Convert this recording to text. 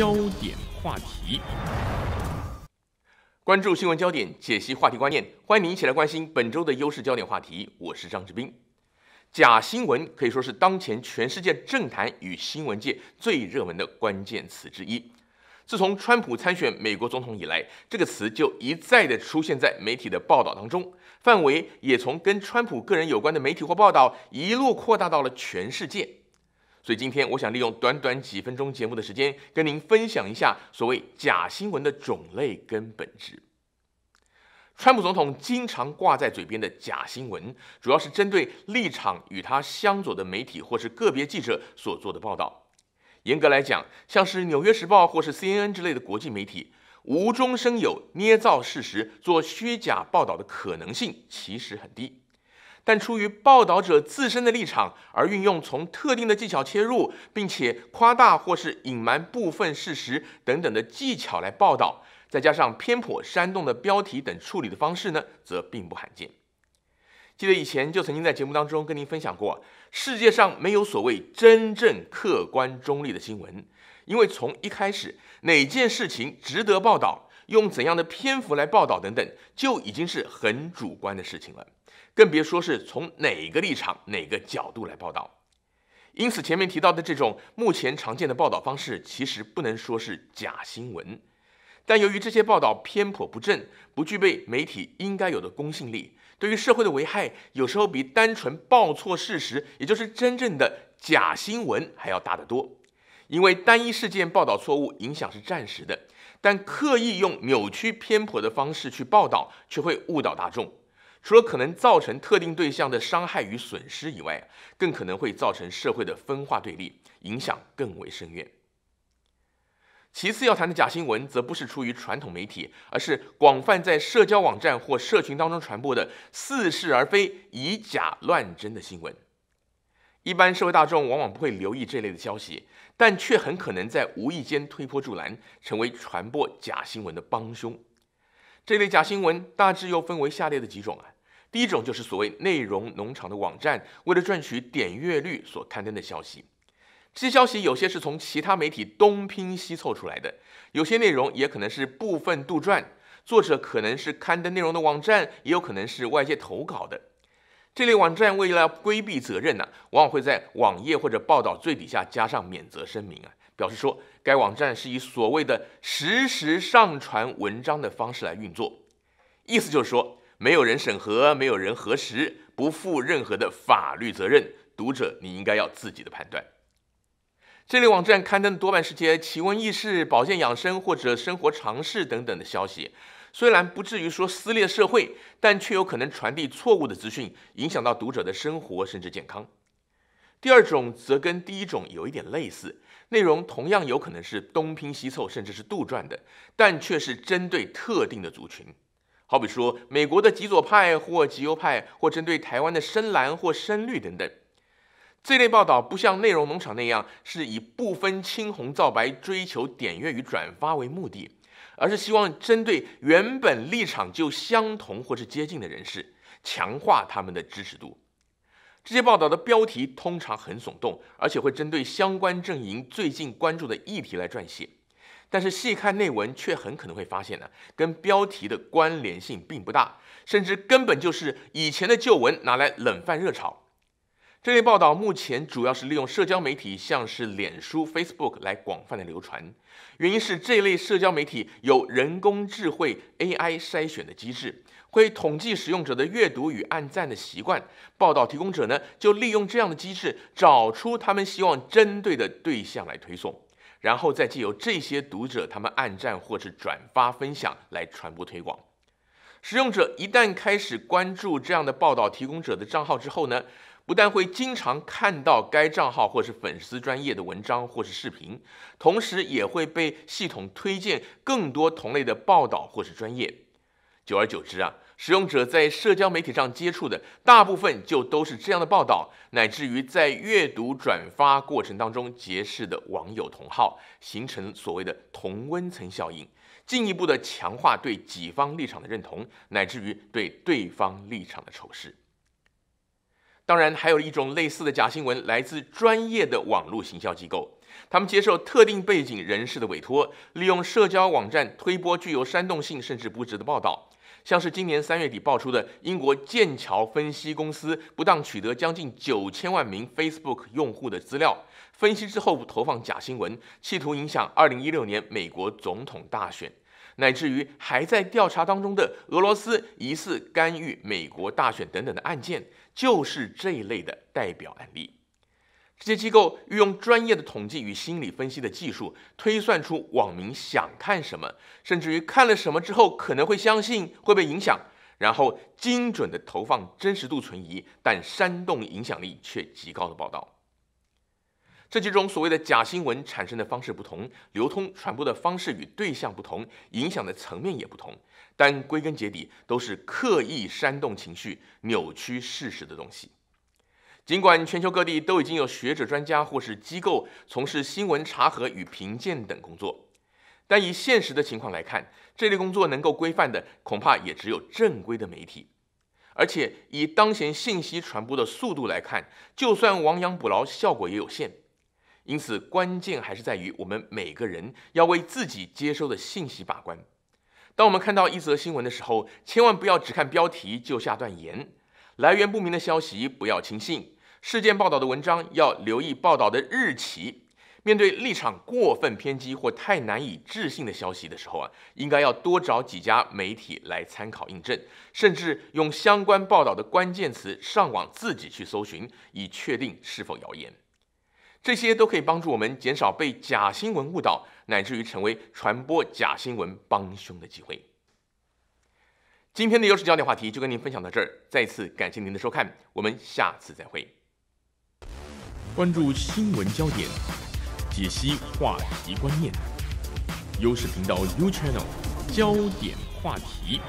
焦点话题，关注新闻焦点，解析话题观念。欢迎您一起来关心本周的优势焦点话题。我是张志斌。假新闻可以说是当前全世界政坛与新闻界最热门的关键词之一。自从川普参选美国总统以来，这个词就一再的出现在媒体的报道当中，范围也从跟川普个人有关的媒体或报道，一路扩大到了全世界。所以今天我想利用短短几分钟节目的时间，跟您分享一下所谓假新闻的种类跟本质。川普总统经常挂在嘴边的假新闻，主要是针对立场与他相左的媒体或是个别记者所做的报道。严格来讲，像是《纽约时报》或是 CNN 之类的国际媒体，无中生有、捏造事实、做虚假报道的可能性其实很低。但出于报道者自身的立场而运用从特定的技巧切入，并且夸大或是隐瞒部分事实等等的技巧来报道，再加上偏颇煽动的标题等处理的方式呢，则并不罕见。记得以前就曾经在节目当中跟您分享过，世界上没有所谓真正客观中立的新闻，因为从一开始哪件事情值得报道？用怎样的篇幅来报道等等，就已经是很主观的事情了，更别说是从哪个立场、哪个角度来报道。因此，前面提到的这种目前常见的报道方式，其实不能说是假新闻，但由于这些报道偏颇不正，不具备媒体应该有的公信力，对于社会的危害，有时候比单纯报错事实，也就是真正的假新闻还要大得多。因为单一事件报道错误影响是暂时的，但刻意用扭曲偏颇的方式去报道，却会误导大众。除了可能造成特定对象的伤害与损失以外，更可能会造成社会的分化对立，影响更为深远。其次要谈的假新闻，则不是出于传统媒体，而是广泛在社交网站或社群当中传播的似是而非、以假乱真的新闻。一般社会大众往往不会留意这类的消息，但却很可能在无意间推波助澜，成为传播假新闻的帮凶。这类假新闻大致又分为下列的几种啊。第一种就是所谓内容农场的网站，为了赚取点阅率所刊登的消息。这些消息有些是从其他媒体东拼西凑出来的，有些内容也可能是部分杜撰，作者可能是刊登内容的网站，也有可能是外界投稿的。这类网站为了规避责任呢，往往会在网页或者报道最底下加上免责声明啊，表示说该网站是以所谓的实时上传文章的方式来运作，意思就是说没有人审核，没有人核实，不负任何的法律责任。读者你应该要自己的判断。这类网站刊登多半是些奇闻异事、保健养生或者生活常识等等的消息。虽然不至于说撕裂社会，但却有可能传递错误的资讯，影响到读者的生活甚至健康。第二种则跟第一种有一点类似，内容同样有可能是东拼西凑甚至是杜撰的，但却是针对特定的族群，好比说美国的极左派或极右派，或针对台湾的深蓝或深绿等等。这类报道不像内容农场那样是以不分青红皂白追求点阅与转发为目的。而是希望针对原本立场就相同或是接近的人士，强化他们的支持度。这些报道的标题通常很耸动，而且会针对相关阵营最近关注的议题来撰写。但是细看内文，却很可能会发现呢，跟标题的关联性并不大，甚至根本就是以前的旧文拿来冷饭热炒。这类报道目前主要是利用社交媒体，像是脸书 Facebook 来广泛的流传。原因是这类社交媒体有人工智慧 AI 筛选的机制，会统计使用者的阅读与按赞的习惯。报道提供者呢，就利用这样的机制，找出他们希望针对的对象来推送，然后再借由这些读者他们按赞或是转发分享来传播推广。使用者一旦开始关注这样的报道提供者的账号之后呢？不但会经常看到该账号或是粉丝专业的文章或是视频，同时也会被系统推荐更多同类的报道或是专业。久而久之啊，使用者在社交媒体上接触的大部分就都是这样的报道，乃至于在阅读转发过程当中结识的网友同号，形成所谓的同温层效应，进一步的强化对己方立场的认同，乃至于对对方立场的仇视。当然，还有一种类似的假新闻来自专业的网络行销机构，他们接受特定背景人士的委托，利用社交网站推波具有煽动性甚至不实的报道，像是今年三月底爆出的英国剑桥分析公司不当取得将近九千万名 Facebook 用户的资料，分析之后投放假新闻，企图影响二零一六年美国总统大选。乃至于还在调查当中的俄罗斯疑似干预美国大选等等的案件，就是这一类的代表案例。这些机构运用专业的统计与心理分析的技术，推算出网民想看什么，甚至于看了什么之后可能会相信会被影响，然后精准的投放真实度存疑但煽动影响力却极高的报道。这几种所谓的假新闻产生的方式不同，流通传播的方式与对象不同，影响的层面也不同。但归根结底，都是刻意煽动情绪、扭曲事实的东西。尽管全球各地都已经有学者、专家或是机构从事新闻查核与评鉴等工作，但以现实的情况来看，这类工作能够规范的，恐怕也只有正规的媒体。而且以当前信息传播的速度来看，就算亡羊补牢，效果也有限。因此，关键还是在于我们每个人要为自己接收的信息把关。当我们看到一则新闻的时候，千万不要只看标题就下断言；来源不明的消息不要轻信；事件报道的文章要留意报道的日期。面对立场过分偏激或太难以置信的消息的时候啊，应该要多找几家媒体来参考印证，甚至用相关报道的关键词上网自己去搜寻，以确定是否谣言。这些都可以帮助我们减少被假新闻误导，乃至于成为传播假新闻帮凶的机会。今天的优势焦点话题就跟您分享到这儿，再次感谢您的收看，我们下次再会。关注新闻焦点，解析话题观念，优势频道 U Channel，焦点话题。